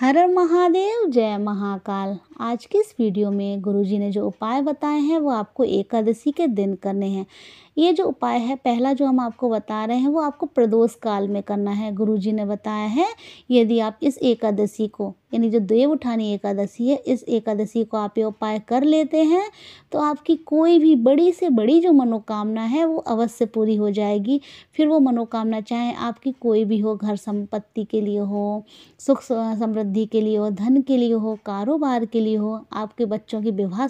हर महादेव जय महाकाल आज की इस वीडियो में गुरुजी ने जो उपाय बताए हैं वो आपको एकादशी के दिन करने हैं ये जो उपाय है पहला जो हम आपको बता रहे हैं वो आपको प्रदोष काल में करना है गुरुजी ने बताया है यदि आप इस एकादशी को यानी जो देव उठानी एकादशी है इस एकादशी को आप ये उपाय कर लेते हैं तो आपकी कोई भी बड़ी से बड़ी जो मनोकामना है वो अवश्य पूरी हो जाएगी फिर वो मनोकामना चाहे आपकी कोई भी हो घर संपत्ति के लिए हो सुख समृद्ध वृद्धि के लिए हो धन के लिए हो कारोबार के लिए हो आपके बच्चों की विवाह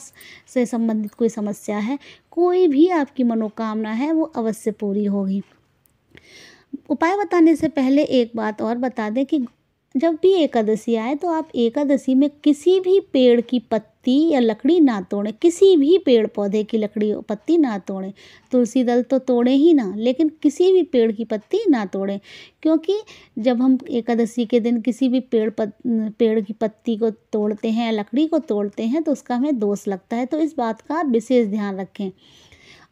से संबंधित कोई समस्या है कोई भी आपकी मनोकामना है वो अवश्य पूरी होगी उपाय बताने से पहले एक बात और बता दें कि जब भी एकादशी आए तो आप एकादशी में किसी भी पेड़ की पत्ती या लकड़ी ना तोड़ें किसी भी पेड़ पौधे की लकड़ी पत्ती ना तोड़ें तुलसी दल तो तोड़ें ही ना लेकिन किसी भी पेड़ की पत्ती ना तोड़ें क्योंकि जब हम एकादशी के दिन किसी भी पेड़ पत, पेड़ की पत्ती को तोड़ते हैं या लकड़ी को तोड़ते हैं तो उसका हमें दोष लगता है तो इस बात का विशेष ध्यान रखें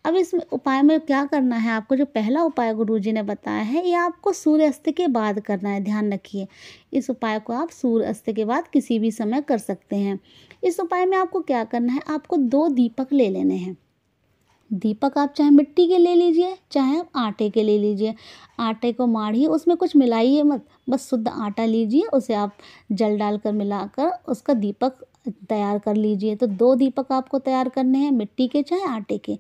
अब इस उपाय में क्या करना है आपको जो पहला उपाय गुरु जी ने बताया है ये आपको सूर्य अस्त के बाद करना है ध्यान रखिए इस उपाय को आप सूर्य अस्त के बाद किसी भी समय कर सकते हैं इस उपाय में आपको क्या करना है आपको दो दीपक ले लेने हैं दीपक आप चाहे मिट्टी के ले लीजिए चाहे आप आटे के ले लीजिए आटे को माढ़िए उसमें कुछ मिलाइए मत बस शुद्ध आटा लीजिए उसे आप जल डालकर मिलाकर उसका दीपक तैयार कर लीजिए तो दो दीपक आपको तैयार करने हैं मिट्टी के चाहे आटे के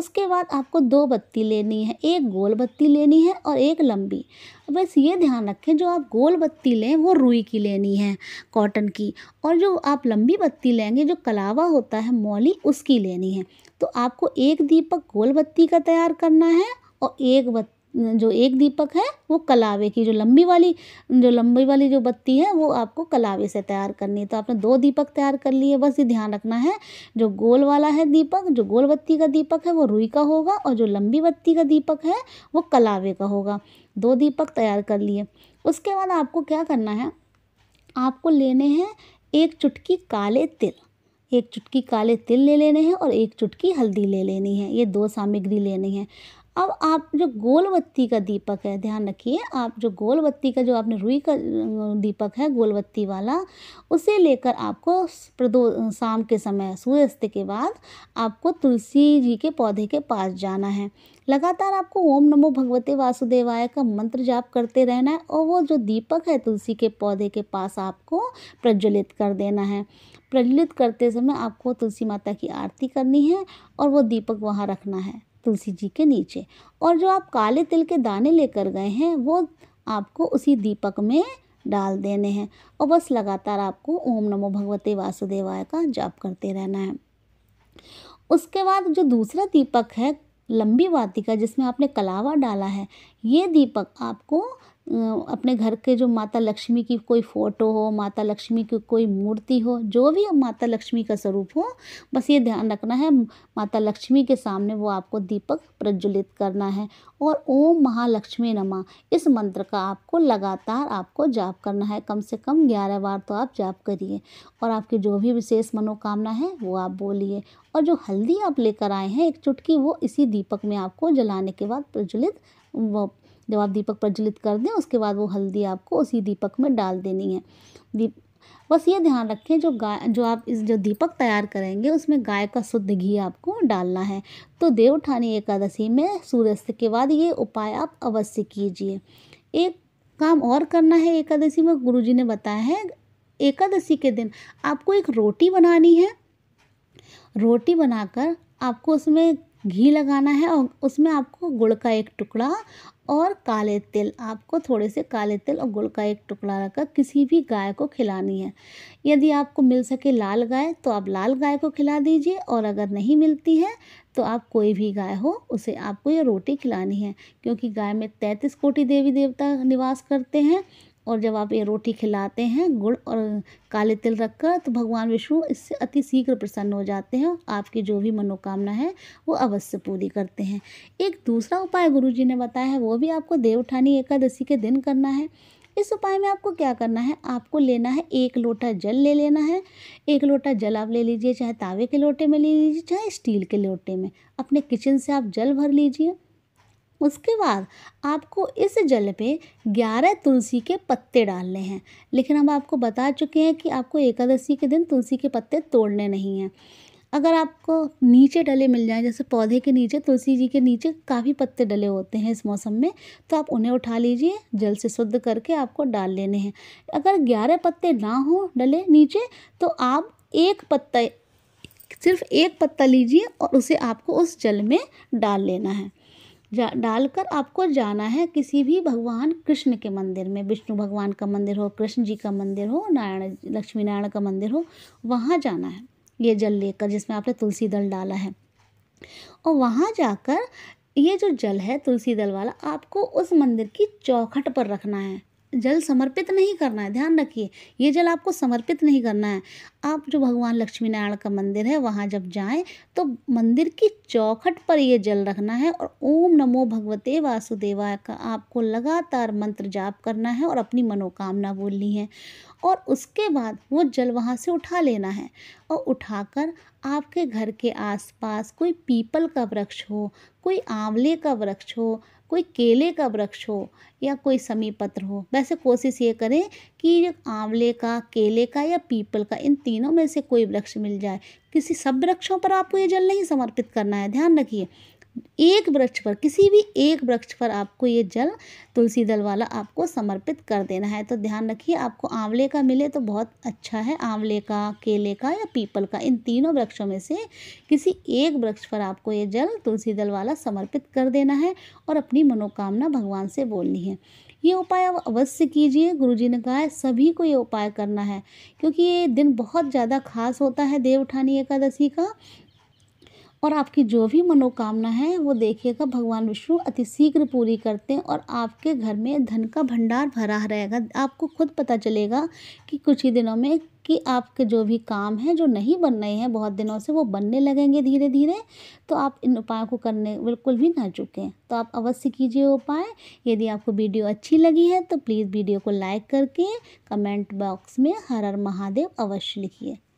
उसके बाद आपको दो बत्ती लेनी है एक गोल बत्ती लेनी है और एक लंबी बस ये ध्यान रखें जो आप गोल बत्ती लें वो रुई की लेनी है कॉटन की और जो आप लंबी बत्ती लेंगे जो कलावा होता है मौली उसकी लेनी है तो आपको एक दीपक गोल बत्ती का तैयार करना है और एक बत्ती जो एक दीपक है वो कलावे की जो लंबी वाली जो लंबी वाली जो बत्ती है वो आपको कलावे से तैयार करनी है तो आपने दो दीपक तैयार कर लिए बस ये ध्यान रखना है जो गोल वाला है दीपक जो गोल बत्ती का दीपक है वो रुई का होगा और जो लंबी बत्ती का दीपक है वो कलावे का होगा दो दीपक तैयार कर लिए उसके बाद आपको क्या करना है आपको लेने हैं एक चुटकी काले तिल एक चुटकी काले तिल ले लेने हैं और एक चुटकी हल्दी ले लेनी है ये दो सामग्री लेनी है अब आप जो गोलबत्ती का दीपक है ध्यान रखिए आप जो गोलबत्ती का जो आपने रुई का दीपक है गोलबत्ती वाला उसे लेकर आपको प्रदो शाम के समय सूर्यास्त के बाद आपको तुलसी जी के पौधे के पास जाना है लगातार आपको ओम नमो भगवते वासुदेवाय का मंत्र जाप करते रहना है और वो जो दीपक है तुलसी के पौधे के पास आपको प्रज्वलित कर देना है प्रज्वलित करते समय आपको तुलसी माता की आरती करनी है और वो दीपक वहाँ रखना है तुलसी जी के नीचे और जो आप काले तिल के दाने लेकर गए हैं वो आपको उसी दीपक में डाल देने हैं और बस लगातार आपको ओम नमो भगवते वासुदेवाय का जाप करते रहना है उसके बाद जो दूसरा दीपक है लंबी वाती का जिसमें आपने कलावा डाला है ये दीपक आपको अपने घर के जो माता लक्ष्मी की कोई फ़ोटो हो माता लक्ष्मी की कोई मूर्ति हो जो भी माता लक्ष्मी का स्वरूप हो बस ये ध्यान रखना है माता लक्ष्मी के सामने वो आपको दीपक प्रज्वलित करना है और ओम महालक्ष्मी नमा इस मंत्र का आपको लगातार आपको जाप करना है कम से कम ग्यारह बार तो आप जाप करिए और आपकी जो भी विशेष मनोकामना है वो आप बोलिए और जो हल्दी आप लेकर आए हैं एक चुटकी वो इसी दीपक में आपको जलाने के बाद प्रज्वलित जब आप दीपक प्रज्वलित कर दें उसके बाद वो हल्दी आपको उसी दीपक में डाल देनी है दीप बस ये ध्यान रखें जो गाय जो आप इस जो दीपक तैयार करेंगे उसमें गाय का शुद्ध घी आपको डालना है तो देवठानी एकादशी में सूर्यास्त के बाद ये उपाय आप अवश्य कीजिए एक काम और करना है एकादशी में गुरुजी ने बताया है एकादशी के दिन आपको एक रोटी बनानी है रोटी बनाकर आपको उसमें घी लगाना है और उसमें आपको गुड़ का एक टुकड़ा और काले तिल आपको थोड़े से काले तिल और गुड़ का एक टुकड़ा रखकर किसी भी गाय को खिलानी है यदि आपको मिल सके लाल गाय तो आप लाल गाय को खिला दीजिए और अगर नहीं मिलती है तो आप कोई भी गाय हो उसे आपको ये रोटी खिलानी है क्योंकि गाय में तैंतीस कोटि देवी देवता निवास करते हैं और जब आप ये रोटी खिलाते हैं गुड़ और काले तिल रखकर तो भगवान विष्णु इससे अति शीघ्र प्रसन्न हो जाते हैं आपकी जो भी मनोकामना है वो अवश्य पूरी करते हैं एक दूसरा उपाय गुरु जी ने बताया है वो भी आपको देवठानी एकादशी के दिन करना है इस उपाय में आपको क्या करना है आपको लेना है एक लोटा जल ले लेना है एक लोटा जल आप ले लीजिए चाहे तावे के लोटे में ले लीजिए चाहे स्टील के लोटे में अपने किचन से आप जल भर लीजिए उसके बाद आपको इस जल पे ग्यारह तुलसी के पत्ते डालने हैं लेकिन हम आपको बता चुके हैं कि आपको एकादशी के दिन तुलसी के पत्ते तोड़ने नहीं हैं अगर आपको नीचे डले मिल जाएं जैसे पौधे के नीचे तुलसी जी के नीचे काफ़ी पत्ते डले होते हैं इस मौसम में तो आप उन्हें उठा लीजिए जल से शुद्ध करके आपको डाल लेने हैं अगर ग्यारह पत्ते ना हो डले नीचे तो आप एक पत्ता सिर्फ एक पत्ता लीजिए और उसे आपको उस जल में डाल लेना है जा डालकर आपको जाना है किसी भी भगवान कृष्ण के मंदिर में विष्णु भगवान का मंदिर हो कृष्ण जी का मंदिर हो नारायण लक्ष्मी नारायण का मंदिर हो वहाँ जाना है ये जल लेकर जिसमें आपने तुलसी दल डाला है और वहाँ जाकर ये जो जल है तुलसी दल वाला आपको उस मंदिर की चौखट पर रखना है जल समर्पित नहीं करना है ध्यान रखिए ये जल आपको समर्पित नहीं करना है आप जो भगवान लक्ष्मी नारायण का मंदिर है वहाँ जब जाएं तो मंदिर की चौखट पर ये जल रखना है और ओम नमो भगवते वासुदेवाय का आपको लगातार मंत्र जाप करना है और अपनी मनोकामना बोलनी है और उसके बाद वो जल वहाँ से उठा लेना है और उठाकर आपके घर के आसपास कोई पीपल का वृक्ष हो कोई आंवले का वृक्ष हो कोई केले का वृक्ष हो या कोई समी पत्र हो वैसे कोशिश ये करें कि आंवले का केले का या पीपल का इन तीनों में से कोई वृक्ष मिल जाए किसी सब वृक्षों पर आपको ये जल नहीं समर्पित करना है ध्यान रखिए एक वृक्ष पर किसी भी एक वृक्ष पर आपको ये जल तुलसी दल वाला आपको समर्पित कर देना है तो ध्यान रखिए आपको आंवले का मिले तो बहुत अच्छा है आंवले का केले का या पीपल का इन तीनों वृक्षों में से किसी एक वृक्ष पर आपको ये जल तुलसी दल वाला समर्पित कर देना है और अपनी मनोकामना भगवान से बोलनी है ये उपाय आप अवश्य कीजिए गुरु जी ने कहा है सभी को ये उपाय करना है क्योंकि ये दिन बहुत ज़्यादा खास होता है देव उठानी एकादशी का और आपकी जो भी मनोकामना है वो देखिएगा भगवान विष्णु अति शीघ्र पूरी करते हैं और आपके घर में धन का भंडार भरा रहेगा आपको खुद पता चलेगा कि कुछ ही दिनों में कि आपके जो भी काम हैं जो नहीं बन रहे हैं बहुत दिनों से वो बनने लगेंगे धीरे धीरे तो आप इन उपायों को करने बिल्कुल भी ना चुकें तो आप अवश्य कीजिए उपाय यदि आपको वीडियो अच्छी लगी है तो प्लीज़ वीडियो को लाइक करके कमेंट बॉक्स में हर हर महादेव अवश्य लिखिए